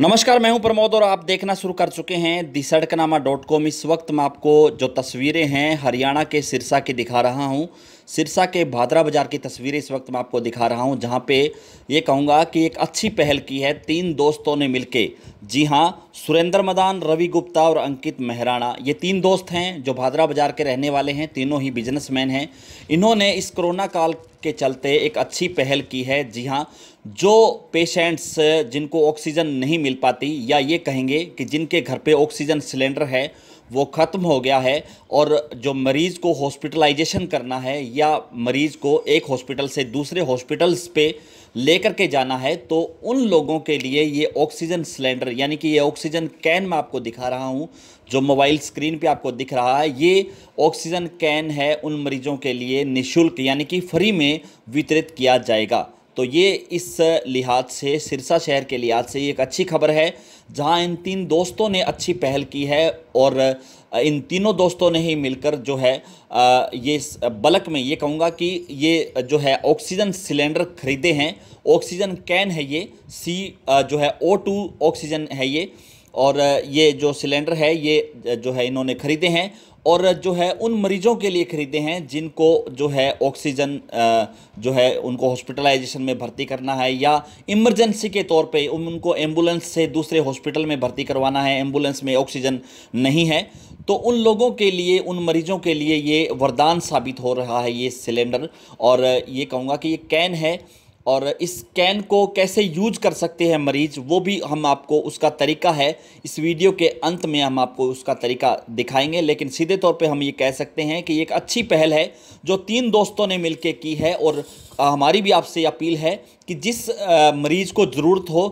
नमस्कार मैं हूं प्रमोद और आप देखना शुरू कर चुके हैं दिसड़कनामा डॉट कॉम इस वक्त मैं आपको जो तस्वीरें हैं हरियाणा के सिरसा की दिखा रहा हूं सिरसा के भादरा बाज़ार की तस्वीरें इस वक्त मैं आपको दिखा रहा हूं जहां पे ये कहूंगा कि एक अच्छी पहल की है तीन दोस्तों ने मिलके जी हां सुरेंद्र मदान रवि गुप्ता और अंकित मेहराणा ये तीन दोस्त हैं जो भादरा बाज़ार के रहने वाले हैं तीनों ही बिजनेसमैन हैं इन्होंने इस कोरोना काल के चलते एक अच्छी पहल की है जी हाँ जो पेशेंट्स जिनको ऑक्सीजन नहीं मिल पाती या ये कहेंगे कि जिनके घर पे ऑक्सीजन सिलेंडर है वो ख़त्म हो गया है और जो मरीज़ को हॉस्पिटलाइजेशन करना है या मरीज़ को एक हॉस्पिटल से दूसरे हॉस्पिटल्स पे लेकर के जाना है तो उन लोगों के लिए ये ऑक्सीजन सिलेंडर यानी कि ये ऑक्सीजन कैन मैं आपको दिखा रहा हूँ जो मोबाइल स्क्रीन पे आपको दिख रहा है ये ऑक्सीजन कैन है उन मरीजों के लिए निःशुल्क यानी कि फ्री में वितरित किया जाएगा तो ये इस लिहाज से सिरसा शहर के लिहाज से ये एक अच्छी खबर है जहां इन तीन दोस्तों ने अच्छी पहल की है और इन तीनों दोस्तों ने ही मिलकर जो है ये बलक में ये कहूँगा कि ये जो है ऑक्सीजन सिलेंडर खरीदे हैं ऑक्सीजन कैन है ये सी जो है ओ टू ऑक्सीजन है ये और ये जो सिलेंडर है ये जो है इन्होंने ख़रीदे हैं और जो है उन मरीजों के लिए ख़रीदे हैं जिनको जो है ऑक्सीजन जो है उनको हॉस्पिटलाइजेशन में भर्ती करना है या इमरजेंसी के तौर पे उनको एम्बुलेंस से दूसरे हॉस्पिटल में भर्ती करवाना है एम्बुलेंस में ऑक्सीजन नहीं है तो उन लोगों के लिए उन मरीजों के लिए ये वरदान साबित हो रहा है ये सिलेंडर और ये कहूँगा कि ये कैन है और इस स्कैन को कैसे यूज कर सकते हैं मरीज वो भी हम आपको उसका तरीका है इस वीडियो के अंत में हम आपको उसका तरीका दिखाएंगे लेकिन सीधे तौर पे हम ये कह सकते हैं कि एक अच्छी पहल है जो तीन दोस्तों ने मिलके की है और हमारी भी आपसे अपील है कि जिस मरीज़ को ज़रूरत हो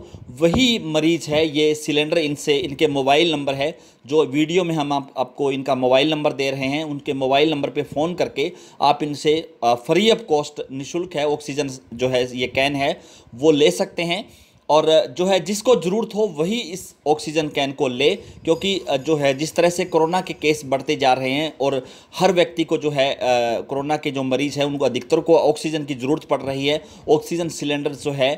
वही मरीज़ है ये सिलेंडर इनसे इनके मोबाइल नंबर है जो वीडियो में हम आप, आपको इनका मोबाइल नंबर दे रहे हैं उनके मोबाइल नंबर पे फ़ोन करके आप इनसे फ्री ऑफ कॉस्ट निशुल्क है ऑक्सीजन जो है ये कैन है वो ले सकते हैं और जो है जिसको ज़रूरत हो वही इस ऑक्सीजन कैन को ले क्योंकि जो है जिस तरह से कोरोना के केस बढ़ते जा रहे हैं और हर व्यक्ति को जो है कोरोना के जो मरीज़ हैं उनको अधिकतर को ऑक्सीजन की ज़रूरत पड़ रही है ऑक्सीजन सिलेंडर जो है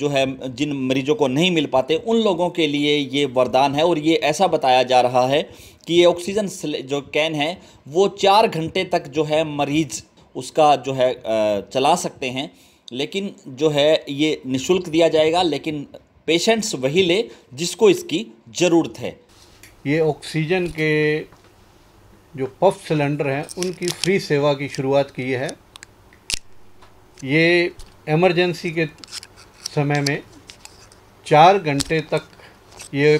जो है जिन मरीजों को नहीं मिल पाते उन लोगों के लिए ये वरदान है और ये ऐसा बताया जा रहा है कि ये ऑक्सीजन जो कैन है वो चार घंटे तक जो है मरीज़ उसका जो है चला सकते हैं लेकिन जो है ये निशुल्क दिया जाएगा लेकिन पेशेंट्स वही ले जिसको इसकी ज़रूरत है ये ऑक्सीजन के जो पफ सिलेंडर हैं उनकी फ्री सेवा की शुरुआत की है ये एमरजेंसी के समय में चार घंटे तक ये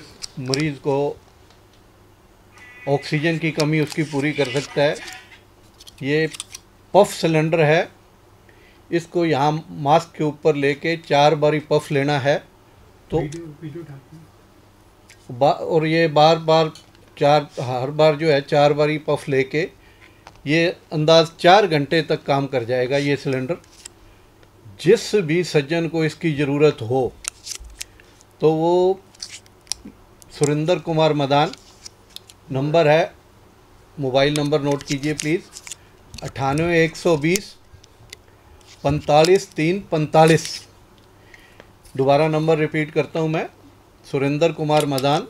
मरीज़ को ऑक्सीजन की कमी उसकी पूरी कर सकता है ये पफ सिलेंडर है इसको यहाँ मास्क के ऊपर लेके चार बारी पफ लेना है तो और ये बार बार चार हर बार जो है चार बारी पफ लेके ये अंदाज चार घंटे तक काम कर जाएगा ये सिलेंडर जिस भी सज्जन को इसकी ज़रूरत हो तो वो सुरेंद्र कुमार मदान नंबर है मोबाइल नंबर नोट कीजिए प्लीज़ अट्ठानवे एक सौ बीस पैंतालीस तीन पैंतालीस दोबारा नंबर रिपीट करता हूँ मैं सुरेंद्र कुमार मदान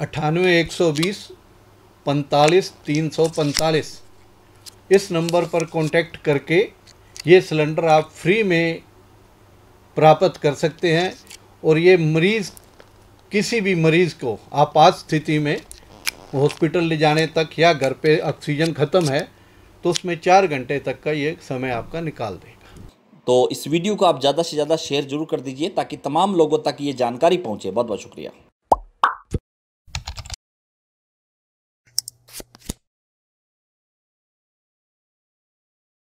अट्ठानवे एक सौ बीस पैंतालीस तीन सौ पैंतालीस इस नंबर पर कांटेक्ट करके ये सिलेंडर आप फ्री में प्राप्त कर सकते हैं और ये मरीज़ किसी भी मरीज़ को आपात स्थिति में हॉस्पिटल ले जाने तक या घर पे ऑक्सीजन ख़त्म है तो उसमें चार घंटे तक का ये समय आपका निकाल देगा तो इस वीडियो को आप ज़्यादा से ज़्यादा शेयर जरूर कर दीजिए ताकि तमाम लोगों तक ये जानकारी पहुँचे बहुत बहुत शुक्रिया